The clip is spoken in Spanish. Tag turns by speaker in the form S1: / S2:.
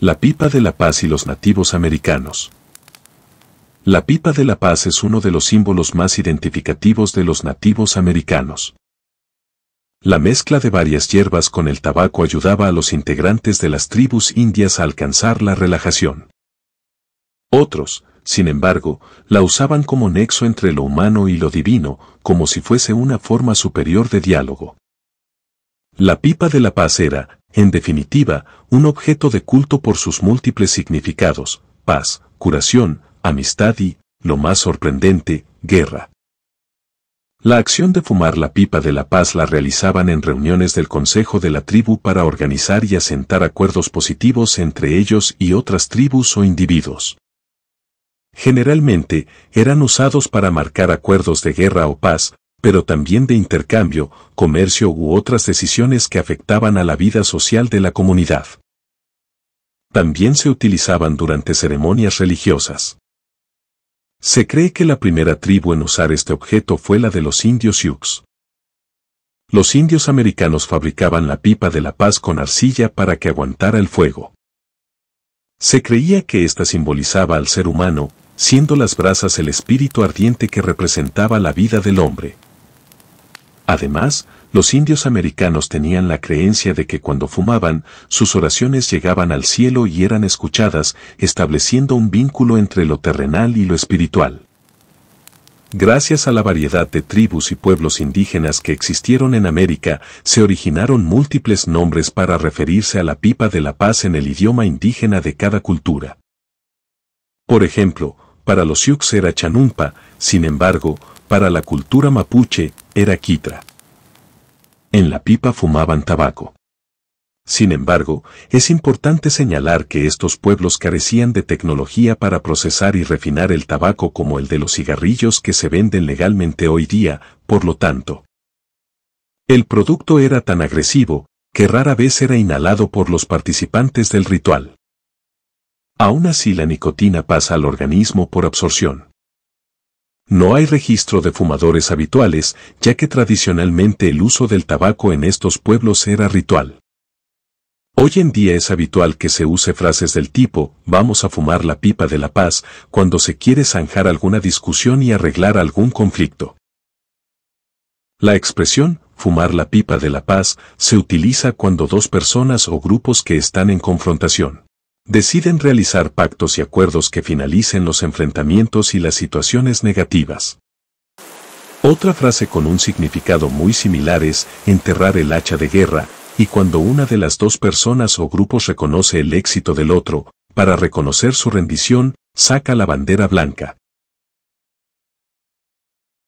S1: La pipa de la paz y los nativos americanos. La pipa de la paz es uno de los símbolos más identificativos de los nativos americanos. La mezcla de varias hierbas con el tabaco ayudaba a los integrantes de las tribus indias a alcanzar la relajación. Otros, sin embargo, la usaban como nexo entre lo humano y lo divino, como si fuese una forma superior de diálogo. La pipa de la paz era, en definitiva, un objeto de culto por sus múltiples significados, paz, curación, amistad y, lo más sorprendente, guerra. La acción de fumar la pipa de la paz la realizaban en reuniones del Consejo de la Tribu para organizar y asentar acuerdos positivos entre ellos y otras tribus o individuos. Generalmente, eran usados para marcar acuerdos de guerra o paz, pero también de intercambio, comercio u otras decisiones que afectaban a la vida social de la comunidad. También se utilizaban durante ceremonias religiosas. Se cree que la primera tribu en usar este objeto fue la de los indios Sioux. Los indios americanos fabricaban la pipa de la paz con arcilla para que aguantara el fuego. Se creía que ésta simbolizaba al ser humano, siendo las brasas el espíritu ardiente que representaba la vida del hombre. Además, los indios americanos tenían la creencia de que cuando fumaban, sus oraciones llegaban al cielo y eran escuchadas, estableciendo un vínculo entre lo terrenal y lo espiritual. Gracias a la variedad de tribus y pueblos indígenas que existieron en América, se originaron múltiples nombres para referirse a la pipa de la paz en el idioma indígena de cada cultura. Por ejemplo, para los Sioux era chanumpa, sin embargo, para la cultura mapuche, era quitra. En la pipa fumaban tabaco. Sin embargo, es importante señalar que estos pueblos carecían de tecnología para procesar y refinar el tabaco como el de los cigarrillos que se venden legalmente hoy día, por lo tanto. El producto era tan agresivo, que rara vez era inhalado por los participantes del ritual. Aún así la nicotina pasa al organismo por absorción. No hay registro de fumadores habituales, ya que tradicionalmente el uso del tabaco en estos pueblos era ritual. Hoy en día es habitual que se use frases del tipo, vamos a fumar la pipa de la paz, cuando se quiere zanjar alguna discusión y arreglar algún conflicto. La expresión, fumar la pipa de la paz, se utiliza cuando dos personas o grupos que están en confrontación deciden realizar pactos y acuerdos que finalicen los enfrentamientos y las situaciones negativas. Otra frase con un significado muy similar es enterrar el hacha de guerra, y cuando una de las dos personas o grupos reconoce el éxito del otro, para reconocer su rendición, saca la bandera blanca.